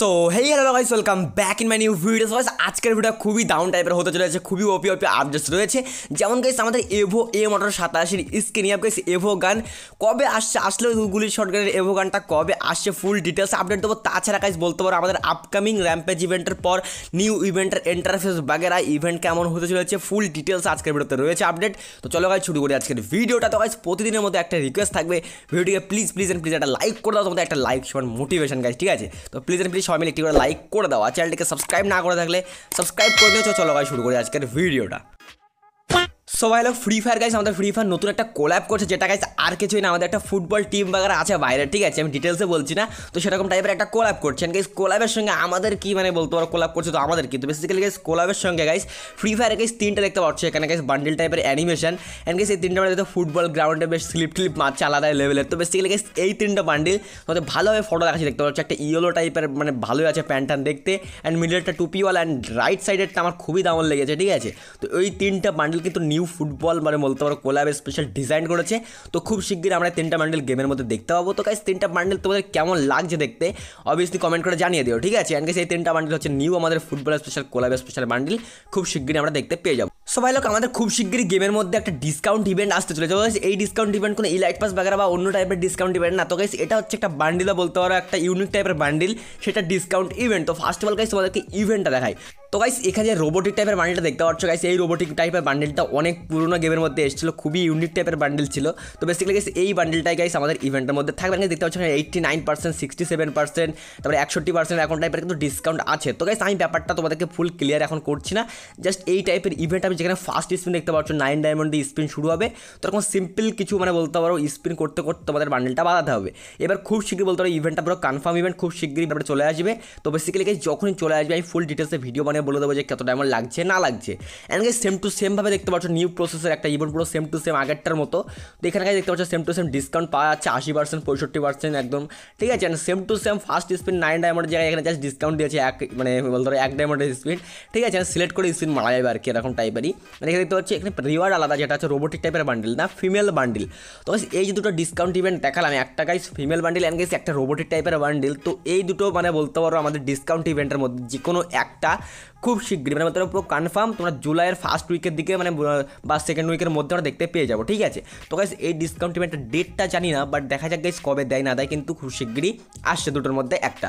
so hey hello guys welcome back in my new video guys আজকের video খুবই down টাইপের হতে চলেছে খুবই ওপি ওপি আপডেটস রয়েছে যেমন গাইস আমাদের এভো এ মোটর সাতাশির screen up guys evo gun কবে আসছে আসলে গুলি শটগানের এভো গানটা কবে আসছে ফুল ডিটেলস আপডেট দেবো তাছাড়া গাইস বলতে পারো আমাদের আপকামিং র্যাম্পেজ ইভেন্টের পর নিউ ইভেন্টের এন্টারফেস বাগেরা ইভেন্ট কেমন হতে চলেছে ফুল ডিটেলস আজকের ভিডিওতে রয়েছে আপডেট তো চলো গাইস শুরু করি আজকের ভিডিওটা তো গাইস প্রতিদিনের মতো একটা রিকোয়েস্ট থাকবে ভিডিওটিকে প্লিজ প্লিজ এন্ড প্লিজ একটা লাইক করে দাও তোমাদের একটা লাইক সমান মোটিভেশন গাইস ঠিক আছে তো প্লিজ এন্ড প্লিজ सब मिले एक लाइक कर देव चैनल के सबसक्राइब ना सबसक्राइब कर दे चलो भाई शुरू कर आजकल भिडियो সবাই হলো ফ্রি ফায়ার গাইজ আমাদের ফ্রি ফায়ার নতুন একটা কোলাপ করছে যেটা গাইজ আর কিছুই না আমাদের একটা ফুটবল টিম বাগার আছে বাইরে ঠিক আছে আমি ডিটেলসে বলছি না তো সেরকম টাইপের একটা কোলাপ করছেন গাইজ কোলাপের সঙ্গে আমাদের কি মানে বলতে পারো কোলাপ করছে তো আমাদের কিন্তু বেসিক্যালি গাইজ কোলাপের সঙ্গে গাইজ ফ্রি ফায়ার গাইজ তিনটা দেখতে পাচ্ছি এখানে গাইজ বান্ডিল টাইপের অ্যানিমেশন অ্যান্ড গাইজ এই তিনটা মানে ফুটবল গ্রাউন্ডে বেশ স্লিপ স্লিপ মারছে আলাদা লেভেলের তো বেসিক্যালি গাইজ এই তিনটা বান্ডিল তোমাদের ভালোভাবে ফটো দেখাচ্ছি দেখতে পাচ্ছি একটা ইয়েলো টাইপের মানে ভালোই আছে প্যান্টান দেখতে অ্যান্ড মিডিলটা টুপিওয়ালা অ্যান্ড রাইট সাইডেরটা আমার খুবই দামন লেগেছে ঠিক আছে তো ওই তিনটা বান্ডিল কিন্তু নিউ ফুটবল মানে বলতে পারো কোলাবের স্পেশাল ডিজাইন করেছে তো খুব শিগগির আমরা তিনটা বান্ডেল গেমের মধ্যে দেখতে পাবো তো কাজ তিনটা বান্ডেল তোমাদের কেমন লাগছে দেখতে অবভিয়াসলি কমেন্ট করে জানিয়ে দিও ঠিক আছে অ্যান্ড এই তিনটা বান্ডেল হচ্ছে নিউ আমাদের ফুটবল স্পেশাল কোলাবের স্পেশাল বান্ডেল খুব শীঘ্রই আমরা দেখতে পেয়ে যাবো সো ভাই লোক আমাদের খুব শীঘ্রই গেমের মধ্যে একটা ডিসকাউন্ট ইভেন্ট আসতে চলেছে এই ডিসকাউন্ট ইভেন্ট কোনো ইলাইট পাস বাগেরা বা অন্য টাইপের ডিসকাউন্ট ইভেন্ট না তো গাইস এটা হচ্ছে একটা বান্ডিল বলতে পারো একটা ইউনিক টাইপের বান্ডিল সেটা ডিসকাউন্ট ইভেন্ট তো ফার্স্ট অফ অল গাইস তোমাদেরকে ইভেন্টটা দেখায় তো গাইস এখানে যে রোবোটিক টাইপের বান্ডেলটা দেখতে পাচ্ছ গাইস এই রোবোটিক টাইপের বান্ডেলটা অনেক পুরনো গেমের মধ্যে এসেছিল খুবই ইউনিক টাইপের বান্ডেল ছিল তো বেসিক্যালি গাইস এই বান্ডেলটাই গাইস আমাদের ইভেন্টের মধ্যে থাকবে গাইস দেখতে পাচ্ছ eighty nine percent sixty seven percent তারপরে একষট্টি পার্সেন্ট এখন টাইপের কিন্তু ডিসকাউন্ট আছে তো গাইস আমি ব্যাপারটা তোমাদেরকে ফুল ক্লিয়ার এখন করছি না জাস্ট এই টাইপের ইভেন্ট আমি যেখানে ফার্স্ট স্পিন দেখতে পাচ্ছ নাইন ডায়মন্ডে স্পিন শুরু হবে তো এরকম সিম্পল কিছু মানে বলতে পারো স্পিন করতে করতে তোমাদের বান্ডেলটা বাঁধাতে হবে এবার খুব শীঘ্রই বলতে পারো ইভেন্টটা পুরো কনফার্ম ইভেন্ট খুব শীঘ্রই ব্যাপারে চলে আসবে তো বেসিক্যালি গাইস যখনই চলে আসবে আমি ফুল ডিটেলসে ভিডিও মানে বলে দেবো যে কত ডায়মন্ড লাগছে না লাগছে অ্যান্ড সেম টু সেমভাবে দেখতে পাচ্ছ নিউ প্রসেসের একটা ইভেন্ট পুরো সেম টু সেম আগেরটার মতো তো এখানে দেখতে পাচ্ছ সেম টু সেম ডিসকাউন্ট পাওয়া যাচ্ছে আশি পার্সেন্ট পঁয়ষট্টি পার্সেন্ট একদম ঠিক আছে and same to same first speed nine ডায়মন্ডের জায়গায় এখানে জাস্ট ডিসকাউন্ট দিয়েছে এক মানে ধরো এক ডায়মন্ডের স্পিন ঠিক আছে সিলেক্ট করে স্পিন মারা যাবে আর কি এরকম টাইপেরই মানে এখানে দেখতে পাচ্ছি এখানে রিওয়ার্ড আলাদা যেটা হচ্ছে রোবোটিক টাইপের বান্ডিল না ফিমেল বান্ডিল তো এই যে দুটো ডিসকাউন্ট ইভেন্ট দেখালাম একটা guys female bundle and guys একটা রোবোটিক টাইপের বান্ডিল তো এই দুটো মানে বলতে পারো আমাদের ডিসকাউন্ট ইভেন্টের মধ্যে যে কোনো একটা খুব শীঘ্রই মানে তোমরা পুরো কনফার্ম তোমরা জুলাইয়ের ফার্স্ট উইকের দিকে মানে বা সেকেন্ড উইকের মধ্যে আমরা দেখতে পেয়ে যাবো ঠিক আছে তো গাইস এই ডিসকাউন্ট ইভেন্টের ডেটটা জানি না বাট দেখা যাক গাইস কবে দেয় না দেয় কিন্তু খুব শীঘ্রই আসছে দুটোর মধ্যে একটা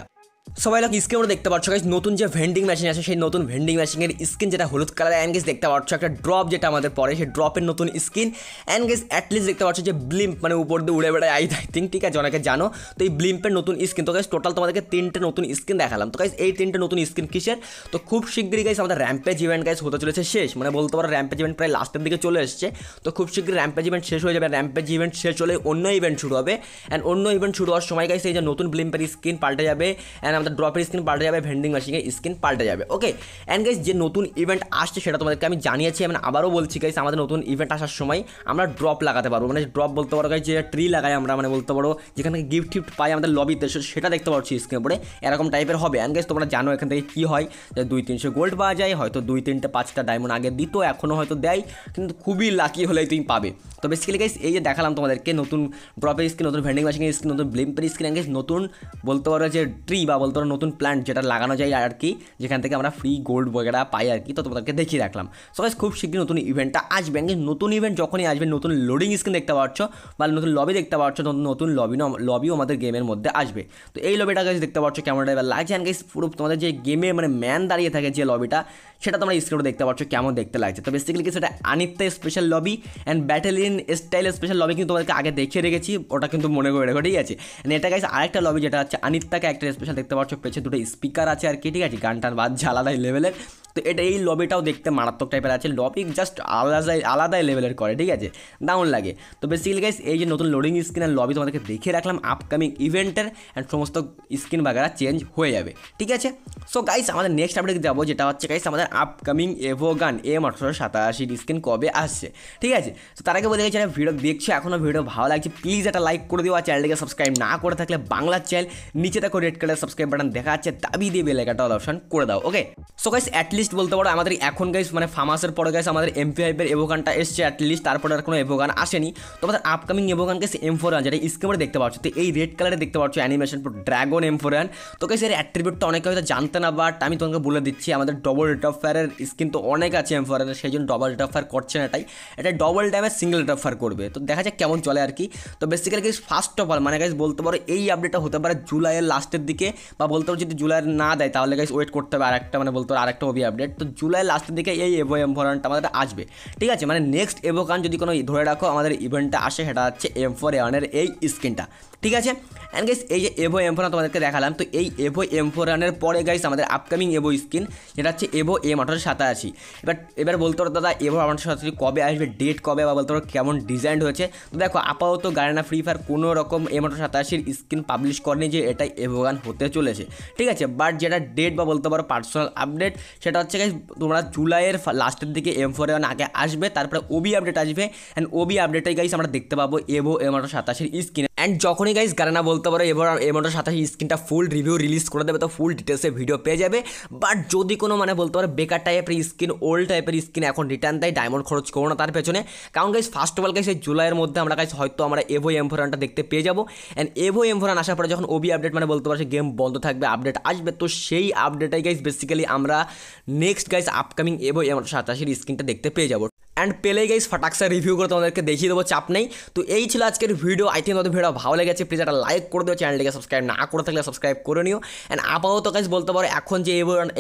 সবাই লোক স্ক্রিন আমরা দেখতে পাচ্ছ গাইজ নতুন যে ভেন্ডিং মেশিন আছে সেই নতুন ভেন্ডিং মেশিনের স্কিন যেটা হলুদ কালার অ্যান্ড গেস দেখতে পাচ্ছ একটা ড্রপ যেটা আমাদের পরে সেই ড্রপের নতুন স্কিন অ্যান্ড গেস অ্যাটলিস্ট দেখতে পাচ্ছ যে ব্লিম্প মানে উপর দিয়ে উড়ে বেড়ায় আই আই থিঙ্ক ঠিক আছে অনেকে জানো তো এই ব্লিম্পের নতুন স্কিন তো গাইজ টোটাল তোমাদেরকে তিনটে নতুন স্কিন দেখালাম তো গাইজ এই তিনটে নতুন স্কিন কিসের তো খুব শীঘ্রই গাইজ আমাদের র্যাম্পেজ ইভেন্ট গাইজ হতে চলেছে শেষ মানে বলতে পারো র্যাম্পেজ ইভেন্ট প্রায় লাস্টের দিকে চলে এসছে তো খুব শীঘ্রই র্যাম্পেজ ইভেন্ট শেষ হয়ে যাবে র্যাম্পেজ ইভেন্ট শেষ হলে অন্য ইভেন্ট শুরু হবে অ্যান্ড অন্য ইভেন্ট শুরু হওয়ার সময় গাইজ এই যে নতুন ব্লিম্পের স্কিন পাল্টে যাবে অ্যান্ড এখানে আমাদের ড্রপের স্ক্রিন পাল্টে যাবে ভেন্ডিং মেশিনের স্ক্রিন পাল্টে যাবে ওকে অ্যান্ড গাইজ যে নতুন ইভেন্ট আসছে সেটা তোমাদেরকে আমি জানিয়েছি আমি আবারও বলছি গাইজ আমাদের নতুন ইভেন্ট আসার সময় আমরা ড্রপ লাগাতে পারবো মানে ড্রপ বলতে পারো গাইজ যে ট্রি লাগাই আমরা মানে বলতে পারো যেখান থেকে গিফট টিফট পাই আমাদের লবিতে সেটা দেখতে পাচ্ছি স্ক্রিনে উপরে এরকম টাইপের হবে অ্যান্ড গাইজ তোমরা জানো এখান থেকে কী হয় যে দুই তিনশো গোল্ড পাওয়া যায় হয়তো দুই তিনটে পাঁচটা ডায়মন্ড আগে দিত এখনও হয়তো দেয় কিন্তু খুবই লাকি হলেই তুমি পাবে তো বেসিক্যালি গাইজ এই যে দেখালাম তোমাদেরকে নতুন ড্রপের স্ক্রিন নতুন ভেন্ডিং মেশিনের স্ক্রিন নতুন ব্লিম্পের স্ক্রিন গাইজ নতুন বলতে পারো যে ট্রি বা বলতো নতুন প্ল্যান্ট যেটা লাগানো যায় আর কি যেখান থেকে আমরা ফ্রি গোল্ড বগেরা পাই আর কি তো তোমাদেরকে দেখিয়ে রাখলাম সো খুব শীঘ্রই নতুন ইভেন্টটা আসবে নতুন ইভেন্ট যখনই আসবে নতুন লোডিং স্ক্রিন দেখতে পাচ্ছ বা নতুন লবি দেখতে পাচ্ছ নতুন লবি লবিও আমাদের গেমের মধ্যে আসবে তো এই লবিটা গাছ দেখতে পাচ্ছ কেমনটা ড্রাইভার লাগছে অ্যান্ড গাইস পুরো তোমাদের যে গেমে মানে ম্যান দাঁড়িয়ে থাকে যে লবিটা সেটা তোমরা স্ক্রিনে দেখতে পাচ্ছ কেমন দেখতে লাগছে তো বেসিক্যালি কি সেটা আনিত্যা special lobby and battalion style special lobby কিন্তু তোমাদেরকে আগে দেখিয়ে রেখেছি ওটা কিন্তু মনে করে রেখো ঠিক আছে এটা গাইস আরেকটা লবি যেটা হচ্ছে আনিত্যাকে একটা স্পেশাল দেখতে পাচ্ছ পেছে দুটো স্পিকার আছে আর কি ঠিক আছে গানটার বাদ আলাদা লেভেলের তো এটা এই লবিটাও দেখতে মারাত্মক টাইপের আছে লবি জাস্ট আলাদা আলাদাই লেভেলের করে ঠিক আছে দাউন লাগে তো বেসিক্যালি গাইস এই যে নতুন লোডিং স্ক্রিন আর লবি তোমাদেরকে দেখিয়ে রাখলাম আপকামিং ইভেন্টের অ্যান্ড সমস্ত স্ক্রিন বাগেরা চেঞ্জ হয়ে যাবে ঠিক আছে সো গাইস আমাদের নেক্সট আপডেট যাবো যেটা হচ্ছে গাইস আমাদের আপকামিং এভো গান এম আঠারোশো সাতাশির স্ক্রিন কবে আসছে ঠিক আছে তো তার আগে বলে গেছি যারা ভিডিও দেখছে এখনও ভিডিও ভালো লাগছে প্লিজ একটা লাইক করে দিও আর চ্যানেলটিকে সাবস্ক্রাইব না করে থাকলে বাংলার চ্যানেল নিচে দেখো রেড কালার সাবস্ক্রাইব বাটন দেখা যাচ্ছে দাবি দিয়ে বেলাইকাটা অপশন করে দাও okay so guys at least at least বলতে পারো আমাদের এখন গাইস মানে ফার্মাসের পরে গাইস আমাদের পি ফাইভের এভোগানটা এসছে অ্যাটলিস্ট তারপরে আর কোনো এভোগান আসেনি তো আমাদের আপকামিং এভোগান গেছে এম ফোর যেটা স্ক্রিনে দেখতে পাচ্ছ তো এই রেড কালারে দেখতে পাচ্ছ অ্যানিমেশন ড্রাগন এম ফোর তো গাইস এর অ্যাট্রিবিউটটা অনেকে হয়তো জানতে না বাট আমি তোমাকে বলে দিচ্ছি আমাদের ডবল রেট অফ ফায়ারের স্কিন তো অনেক আছে এম ফোর সেই জন্য ডবল রেট অফ ফায়ার করছে না এটাই এটা double damage single rate of fire করবে তো দেখা যাক কেমন চলে আর কি তো basically guys first of all মানে গাইস বলতে পারো এই আপডেটটা হতে পারে জুলাইয়ের লাস্টের দিকে বা বলতে পারো যদি জুলাইয়ের না দেয় তাহলে গাইস ওয়েট করতে হবে আরেকটা মানে বলতে পারো আরেকটা হবি আপডেট তো জুলাই লাস্টের দিকে এই এভো এম ফোর ওয়ানটা আমাদের আসবে ঠিক আছে মানে নেক্সট কান যদি কোনো ধরে রাখো আমাদের ইভেন্টটা আসে সেটা হচ্ছে এম ফোর এওয়ানের এই স্ক্রিনটা ঠিক আছে অ্যান্ড গাইস এই যে এভো এম ফোরান তোমাদেরকে দেখালাম তো এই এভো এম ফোর রানের পরে গাইস আমাদের আপকামিং এভো স্কিন যেটা হচ্ছে এভো এম আঠারো সাতাশি এবার এবার বলতে পারো দাদা এভো আঠারো সাতাশি কবে আসবে ডেট কবে বা বলতে পারো কেমন ডিজাইন হয়েছে তো দেখো আপাতত গায়না ফ্রি ফায়ার কোনো রকম এম আঠারো সাতাশির স্কিন পাবলিশ করেনি যে এটাই এভোগান হতে চলেছে ঠিক আছে বাট যেটা ডেট বা বলতে পারো পার্সোনাল আপডেট সেটা হচ্ছে গাইজ তোমরা জুলাইয়ের লাস্টের দিকে এম ফোর ওয়ান আগে আসবে তারপরে ওবি আপডেট আসবে অ্যান্ড ওবি আপডেটে গাইজ আমরা দেখতে পাবো এভো এম আটশো সাতাশের স্ক্রিনে অ্যান্ড যখনই গাইজ গারানা বলতে পারো এবার এমনটা সাথে স্ক্রিনটা ফুল রিভিউ রিলিজ করে দেবে তো ফুল ডিটেলসে ভিডিও পেয়ে যাবে বাট যদি কোনো মানে বলতে পারো বেকার টাইপের স্কিন ওল্ড টাইপের স্কিন এখন রিটার্ন দেয় ডায়মন্ড খরচ করো না তার পেছনে কারণ guys first of all guys এই জুলাইয়ের মধ্যে আমরা গাইজ হয়তো আমরা এভো এমফোরানটা দেখতে পেয়ে যাবো অ্যান্ড এভো এমফোরান আসার পরে যখন ওবি আপডেট মানে বলতে পারো সে গেম বন্ধ থাকবে আপডেট আসবে তো সেই আপডেটাই গাইজ বেসিক্যালি আমরা next guys upcoming evo M সাতাশের স্কিনটা দেখতে পেয়ে যাবো অ্যান্ড পেলে গাইস ফাটাকসা রিভিউ করে তোমাদেরকে দেখিয়ে দেবো চাপ নেই তো এই ছিল আজকের ভিডিও আই থিঙ্ক তোমাদের ভিডিও ভালো লেগেছে প্লিজ একটা লাইক করে দিও চ্যানেলটিকে সাবস্ক্রাইব না করে থাকলে সাবস্ক্রাইব করে নিও অ্যান্ড আপাতত গাইস বলতে পারো এখন যে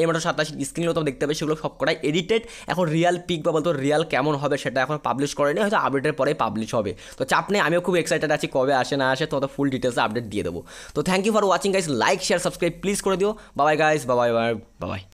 এই মাত্র সাতাশ স্ক্রিনগুলো তোমরা দেখতে পাবে সেগুলো সব এডিটেড এখন রিয়াল পিক বা বলতো রিয়াল কেমন হবে সেটা এখন পাবলিশ করেনি হয়তো আপডেটের পরে পাবলিশ হবে তো চাপ নেই আমিও খুব এক্সাইটেড আছি কবে আসে না আসে তোমাদের ফুল ডিটেলসে আপডেট দিয়ে দেবো তো thank you for watching guys like share subscribe please করে দিও বাবাই গাইস বাবাই বাবাই বাবাই